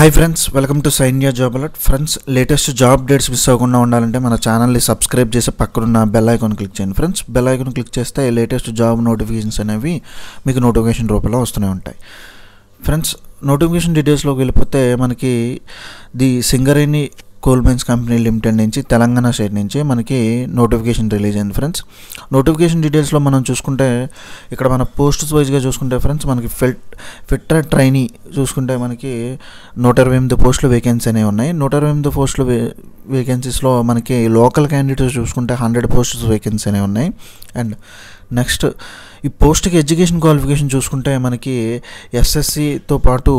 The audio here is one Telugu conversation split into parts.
hi friends welcome to Sainya job alert friends latest job updates miss అవ్వకుండా ఉండాలంటే మన ఛానల్ని సబ్స్క్రైబ్ చేసి పక్కనున్న బెల్ ఐకాన్ క్లిక్ చేయండి ఫ్రెండ్స్ బెల్ ఐకాన్ క్లిక్ చేస్తే లేటెస్ట్ జాబ్ నోటిఫికేషన్స్ అనేవి మీకు నోటిఫికేషన్ రూపంలో వస్తూనే ఉంటాయి ఫ్రెండ్స్ నోటిఫికేషన్ డీటెయిల్స్లోకి వెళ్ళిపోతే మనకి ది సింగరేణి కోల్మెన్స్ కంపెనీ లిమిటెడ్ నుంచి తెలంగాణ స్టేట్ నుంచి మనకి నోటిఫికేషన్ రిలీజ్ అయింది ఫ్రెండ్స్ నోటిఫికేషన్ డీటెయిల్స్లో మనం చూసుకుంటే ఇక్కడ మన పోస్ట్స్ వైజ్గా చూసుకుంటే ఫ్రెండ్స్ మనకి ఫిట్ ఫిట్రా ట్రైనీ చూసుకుంటే మనకి నూట ఇరవై ఎనిమిది పోస్టులు వేకెన్సీ అనేవి ఉన్నాయి నూట ఇరవై ఎనిమిది పోస్టులు వేకెన్సీస్లో మనకి లోకల్ క్యాండిడేట్స్ చూసుకుంటే హండ్రెడ్ పోస్ట్స్ వేకెన్సీ అనేవి ఉన్నాయి అండ్ నెక్స్ట్ ఈ పోస్ట్కి ఎడ్యుకేషన్ క్వాలిఫికేషన్ చూసుకుంటే మనకి ఎస్ఎస్సితో పాటు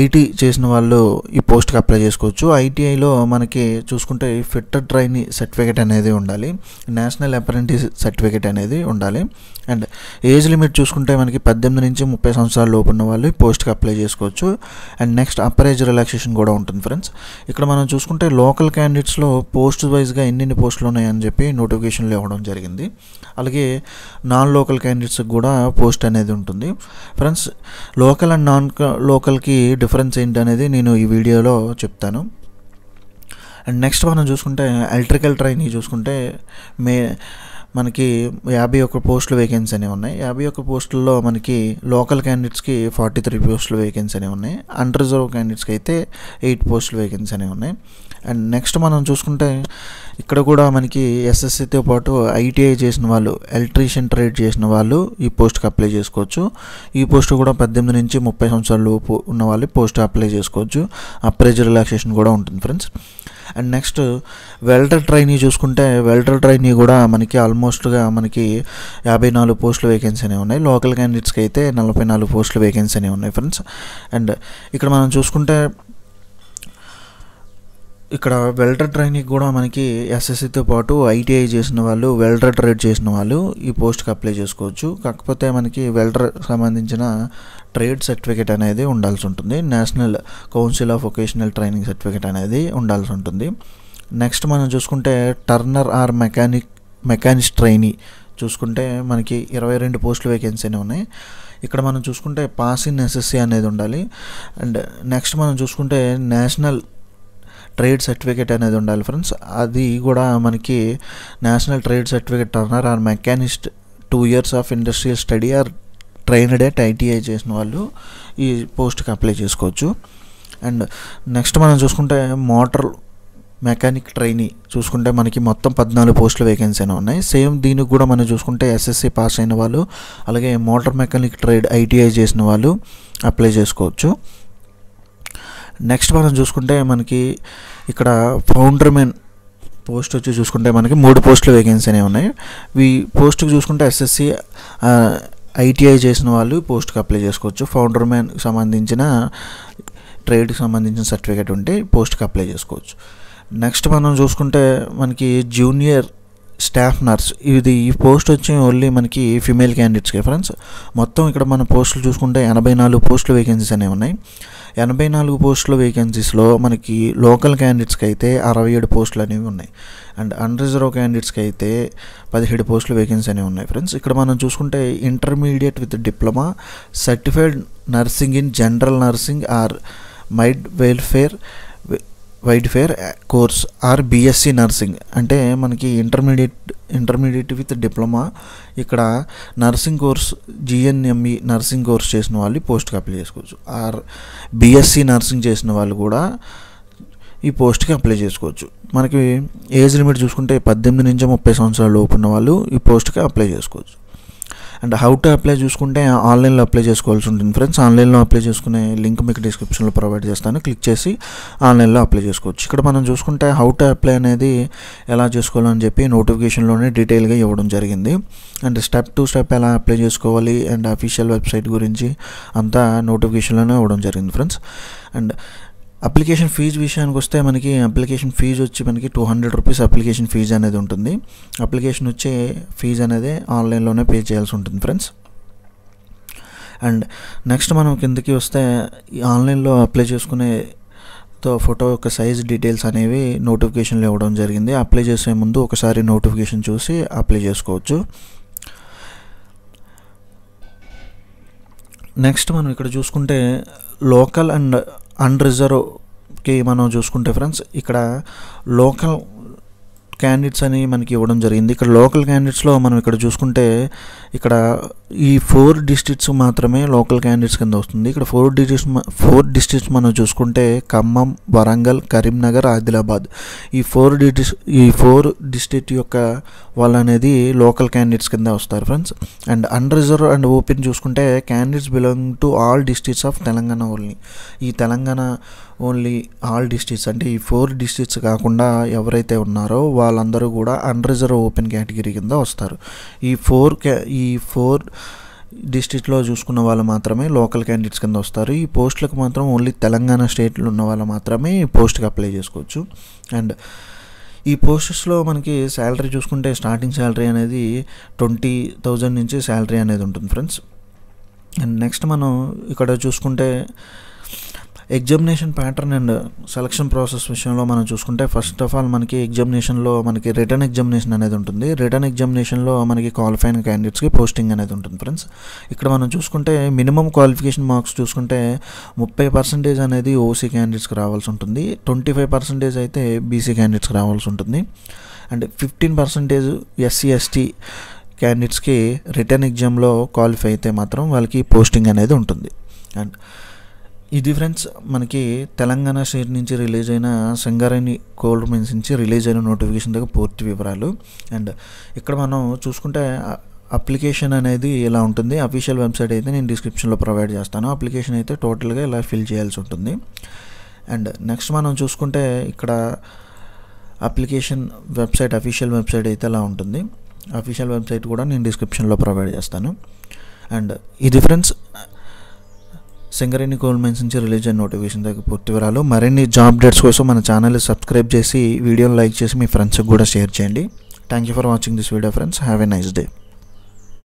ఐటీ చేసిన వాళ్ళు ఈ పోస్ట్కి అప్లై చేసుకోవచ్చు ఐటీఐలో మనకి చూసుకుంటే ఫిట్టర్ ట్రైనీ సర్టిఫికేట్ అనేది ఉండాలి నేషనల్ అప్రెంటిస్ సర్టిఫికేట్ అనేది ఉండాలి అండ్ ఏజ్ లిమిట్ చూసుకుంటే మనకి పద్దెనిమిది నుంచి ముప్పై సంవత్సరాల లోపు ఉన్న వాళ్ళు ఈ పోస్ట్కి అప్లై చేసుకోవచ్చు and next upper age relaxation కూడా ఉంటుంది ఫ్రెండ్స్ ఇక్కడ మనం చూసుకుంటే లోకల్ క్యాండిడేట్స్లో పోస్ట్ వైజ్గా ఎన్ని పోస్టులు ఉన్నాయని చెప్పి నోటిఫికేషన్లు ఇవ్వడం జరిగింది అలాగే నాన్ లోకల్ క్యాండిడేట్స్కి కూడా పోస్ట్ అనేది ఉంటుంది ఫ్రెండ్స్ లోకల్ అండ్ నాన్ లోకల్కి డిఫరెన్స్ ఏంటనేది నేను ఈ వీడియోలో చెప్తాను అండ్ నెక్స్ట్ మనం చూసుకుంటే ఎలక్ట్రికల్ ట్రైన్ చూసుకుంటే మే మనకి యాభై ఒక్క పోస్టులు వేకెన్సీ అనేవి ఉన్నాయి యాభై ఒక్క పోస్టుల్లో మనకి లోకల్ క్యాండిడేట్స్కి ఫార్టీ త్రీ పోస్టులు వేకెన్సీ అనేవి ఉన్నాయి అన్రిజర్వ్ క్యాండిడేట్స్కి అయితే ఎయిట్ పోస్టులు వేకెన్సీ అనేవి ఉన్నాయి అండ్ నెక్స్ట్ మనం చూసుకుంటే ఇక్కడ కూడా మనకి ఎస్ఎస్సితో పాటు ఐటీఐ చేసిన వాళ్ళు ఎలక్ట్రీషియన్ ట్రేడ్ చేసిన వాళ్ళు ఈ పోస్ట్కి అప్లై చేసుకోవచ్చు ఈ పోస్ట్ కూడా పద్దెనిమిది నుంచి ముప్పై సంవత్సరాల లోపు ఉన్న వాళ్ళు పోస్ట్ అప్లై చేసుకోవచ్చు అప్రైజ్ రిలాక్సేషన్ కూడా ఉంటుంది friends and next welder trainee చూసుకుంటే వెల్డర్ ట్రైనీ కూడా మనకి ఆల్మోస్ట్గా మనకి యాభై నాలుగు పోస్టులు వేకెన్సీ అనేవి ఉన్నాయి లోకల్ క్యాండిడేట్స్కి అయితే నలభై నాలుగు పోస్టులు వేకెన్సీ అనేవి ఉన్నాయి ఫ్రెండ్స్ అండ్ ఇక్కడ మనం చూసుకుంటే ఇక్కడ వెల్డర్ ట్రైనింగ్ కూడా మనకి ఎస్ఎస్సితో పాటు ఐటీఐ చేసిన వాళ్ళు వెల్డర్ ట్రేడ్ చేసిన వాళ్ళు ఈ పోస్ట్కి అప్లై చేసుకోవచ్చు కాకపోతే మనకి వెల్డర్ సంబంధించిన ట్రేడ్ సర్టిఫికేట్ అనేది ఉండాల్సి ఉంటుంది national council of vocational training certificate అనేది ఉండాల్సి ఉంటుంది నెక్స్ట్ మనం చూసుకుంటే turner or mechanic mechanics trainee చూసుకుంటే మనకి ఇరవై రెండు పోస్టులు వేకెన్సీ ఉన్నాయి ఇక్కడ మనం చూసుకుంటే పాస్ ఇన్ ఎస్ఎస్సీ అనేది ఉండాలి అండ్ నెక్స్ట్ మనం చూసుకుంటే నేషనల్ ట్రేడ్ సర్టిఫికేట్ అనేది ఉండాలి ఫ్రెండ్స్ అది కూడా మనకి నేషనల్ ట్రేడ్ సర్టిఫికేట్ అన్నారు or machinist two years of industrial study or trained at ITI చేసిన వాళ్ళు ఈ పోస్ట్కి అప్లై చేసుకోవచ్చు అండ్ నెక్స్ట్ మనం చూసుకుంటే మోటార్ మెకానిక్ ట్రైనీ చూసుకుంటే మనకి మొత్తం పద్నాలుగు పోస్టులు వేకెన్సీనే ఉన్నాయి సేమ్ దీనికి కూడా మనం చూసుకుంటే ఎస్ఎస్సి పాస్ అయిన వాళ్ళు అలాగే మోటార్ మెకానిక్ ట్రేడ్ ఐటీఐ చేసిన వాళ్ళు అప్లై చేసుకోవచ్చు నెక్స్ట్ మనం చూసుకుంటే మనకి ఇక్కడ ఫౌండర్ మెన్ పోస్ట్ వచ్చి చూసుకుంటే మనకి మూడు పోస్టులు వేకెన్సీ అనేవి ఉన్నాయి ఈ పోస్ట్కి చూసుకుంటే ఎస్ఎస్సి ఐటీఐ చేసిన వాళ్ళు పోస్ట్కి అప్లై చేసుకోవచ్చు ఫౌండర్ మెన్ సంబంధించిన ట్రేడ్కి సంబంధించిన సర్టిఫికేట్ ఉంటే పోస్ట్కి అప్లై చేసుకోవచ్చు నెక్స్ట్ మనం చూసుకుంటే మనకి జూనియర్ స్టాఫ్ నర్స్ ఇది ఈ పోస్ట్ వచ్చి ఓన్లీ మనకి ఫిమేల్ క్యాండిడేట్స్కి ఫ్రెండ్స్ మొత్తం ఇక్కడ మన పోస్టులు చూసుకుంటే ఎనభై నాలుగు పోస్టులు వేకెన్సీస్ అనేవి ఉన్నాయి ఎనభై నాలుగు పోస్టుల వేకెన్సీస్లో మనకి లోకల్ క్యాండిడేట్స్కి అయితే అరవై ఏడు పోస్టులు అనేవి ఉన్నాయి అండ్ అన్రిజర్వ్ క్యాండిడేట్స్కి అయితే పదిహేడు పోస్టులు వేకెన్సీ అనేవి ఉన్నాయి ఫ్రెండ్స్ ఇక్కడ మనం చూసుకుంటే intermediate with diploma certified nursing in general nursing or maid welfare white fair course or BSc nursing అంటే మనకి ఇంటర్మీడియట్ ఇంటర్మీడియట్ విత్ డిప్లొమా ఇక్కడ nursing course GNME nursing course చేసిన వాళ్ళు పోస్ట్కి అప్లై చేసుకోవచ్చు ఆర్ బీఎస్సీ నర్సింగ్ చేసిన వాళ్ళు కూడా ఈ పోస్ట్కి అప్లై చేసుకోవచ్చు మనకి ఏజ్ లిమిట్ చూసుకుంటే పద్దెనిమిది నుంచి ముప్పై సంవత్సరాలు లోపు ఉన్న వాళ్ళు ఈ పోస్ట్కి అప్లై చేసుకోవచ్చు అండ్ హౌ టు అప్లై చూసుకుంటే ఆన్లైన్లో అప్లై చేసుకోవాల్సి ఉంటుంది ఫ్రెండ్స్ ఆన్లైన్లో అప్లై చేసుకునే లింక్ మీకు డిస్క్రిప్షన్లో ప్రొవైడ్ చేస్తాను క్లిక్ చేసి ఆన్లైన్లో అప్లై చేసుకోవచ్చు ఇక్కడ మనం చూసుకుంటే హౌ టు అప్లై అనేది ఎలా చేసుకోవాలని చెప్పి నోటిఫికేషన్లోనే డీటెయిల్గా ఇవ్వడం జరిగింది అండ్ స్టెప్ టు స్టెప్ ఎలా అప్లై చేసుకోవాలి అండ్ అఫీషియల్ వెబ్సైట్ గురించి అంతా నోటిఫికేషన్లోనే ఇవ్వడం జరిగింది ఫ్రెండ్స్ అండ్ అప్లికేషన్ ఫీజు విషయానికి వస్తే మనకి అప్లికేషన్ ఫీజు వచ్చి మనకి two hundred rupees application fee అనేది ఉంటుంది అప్లికేషన్ వచ్చే ఫీజు అనేది ఆన్లైన్లోనే పే చేయాల్సి ఉంటుంది ఫ్రెండ్స్ అండ్ నెక్స్ట్ మనం కిందకి వస్తే ఆన్లైన్లో అప్లై చేసుకునే తో ఫోటో యొక్క సైజ్ డీటెయిల్స్ అనేవి నోటిఫికేషన్లు ఇవ్వడం జరిగింది అప్లై చేసే ముందు ఒకసారి నోటిఫికేషన్ చూసి అప్లై చేసుకోవచ్చు నెక్స్ట్ మనం ఇక్కడ చూసుకుంటే లోకల్ అండ్ అన్రిజర్వ్కి మనం చూసుకుంటే ఫ్రెండ్స్ ఇక్కడ లోకల్ క్యాండిడేట్స్ అని మనకి ఇవ్వడం జరిగింది ఇక్కడ లోకల్ క్యాండిడేట్స్లో మనం ఇక్కడ చూసుకుంటే ఇక్కడ ఈ ఫోర్ డిస్ట్రిక్ట్స్ మాత్రమే లోకల్ క్యాండిడేట్స్ కింద వస్తుంది ఇక్కడ ఫోర్ డిస్ట్రిక్ట్స్ ఫోర్ డిస్ట్రిక్ట్స్ మనం చూసుకుంటే ఖమ్మం వరంగల్ కరీంనగర్ ఆదిలాబాద్ ఈ ఫోర్ డిస్ ఈ ఫోర్ డిస్ట్రిక్ట్ యొక్క వాళ్ళు అనేది లోకల్ క్యాండిడేట్స్ కింద వస్తారు friends and unreserved and open చూసుకుంటే candidates belong to all districts of Telangana only ఈ తెలంగాణ ఓన్లీ ఆల్ డిస్ట్రిక్ట్స్ అంటే ఈ ఫోర్ డిస్ట్రిక్ట్స్ కాకుండా ఎవరైతే ఉన్నారో వాళ్ళందరూ కూడా అన్రిజర్వ్ ఓపెన్ కేటగిరీ కింద వస్తారు ఈ ఫోర్ ఈ ఫోర్ డిస్టిక్లో చూసుకున్న వాళ్ళు మాత్రమే లోకల్ క్యాండిడేట్స్ కింద వస్తారు ఈ పోస్టులకు మాత్రం ఓన్లీ తెలంగాణ స్టేట్లో ఉన్న వాళ్ళు మాత్రమే ఈ పోస్ట్కి అప్లై చేసుకోవచ్చు అండ్ ఈ పోస్ట్స్లో మనకి శాలరీ చూసుకుంటే స్టార్టింగ్ శాలరీ అనేది ట్వంటీ థౌజండ్ నుంచి శాలరీ అనేది ఉంటుంది ఫ్రెండ్స్ అండ్ నెక్స్ట్ మనం ఇక్కడ చూసుకుంటే examination pattern and selection process విషయంలో మనం చూసుకుంటే ఫస్ట్ ఆఫ్ ఆల్ మనకి ఎగ్జామినేషన్లో మనకి రిటర్న్ ఎగ్జామినేషన్ అనేది ఉంటుంది రిటర్న్ ఎగ్జామినేషన్లో మనకి క్వాలిఫైన్ క్యాండిడేట్స్కి పోస్టింగ్ అనేది ఉంటుంది ఫ్రెండ్స్ ఇక్కడ మనం చూసుకుంటే మినిమం క్వాలిఫికేషన్ మార్క్స్ చూసుకుంటే ముప్పై పర్సెంటేజ్ అనేది ఓసీ క్యాండిడేట్స్కి రావాల్సి ఉంటుంది ట్వంటీ ఫైవ్ పర్సెంటేజ్ అయితే బీసీ క్యాండిడేట్స్కి రావాల్సి ఉంటుంది and fifteen percentage SC ST క్యాండిడేట్స్కి రిటర్న్ ఎగ్జామ్లో క్వాలిఫై అయితే మాత్రం వాళ్ళకి పోస్టింగ్ అనేది ఉంటుంది అండ్ ఇది ఫ్రెండ్స్ మనకి తెలంగాణ స్టేట్ నుంచి రిలీజ్ అయిన సింగారేణి కోల్డ్ మైన్స్ నుంచి రిలీజ్ అయిన నోటిఫికేషన్ దగ్గర పూర్తి వివరాలు అండ్ ఇక్కడ మనం చూసుకుంటే అప్లికేషన్ అనేది ఇలా ఉంటుంది అఫీషియల్ వెబ్సైట్ అయితే నేను డిస్క్రిప్షన్లో ప్రొవైడ్ చేస్తాను అప్లికేషన్ అయితే టోటల్గా ఇలా ఫిల్ చేయాల్సి ఉంటుంది అండ్ నెక్స్ట్ మనం చూసుకుంటే ఇక్కడ అప్లికేషన్ వెబ్సైట్ అఫీషియల్ వెబ్సైట్ అయితే ఇలా ఉంటుంది అఫీషియల్ వెబ్సైట్ కూడా నేను డిస్క్రిప్షన్లో ప్రొవైడ్ చేస్తాను అండ్ ఇది ఫ్రెండ్స్ సింగరేణి గోల్డ్ మైన్స్ నుంచి రిలీజ్ అయిన నోటిఫికేషన్ దగ్గర పూర్తి వివరాలు మరిన్ని జాబ్ డేట్స్ కోసం మన ఛానల్ సబ్స్క్రైబ్ చేసి వీడియోని లైక్ చేసి మీ ఫ్రెండ్స్కి కూడా షేర్ చేయండి thank you for watching this video friends have a nice day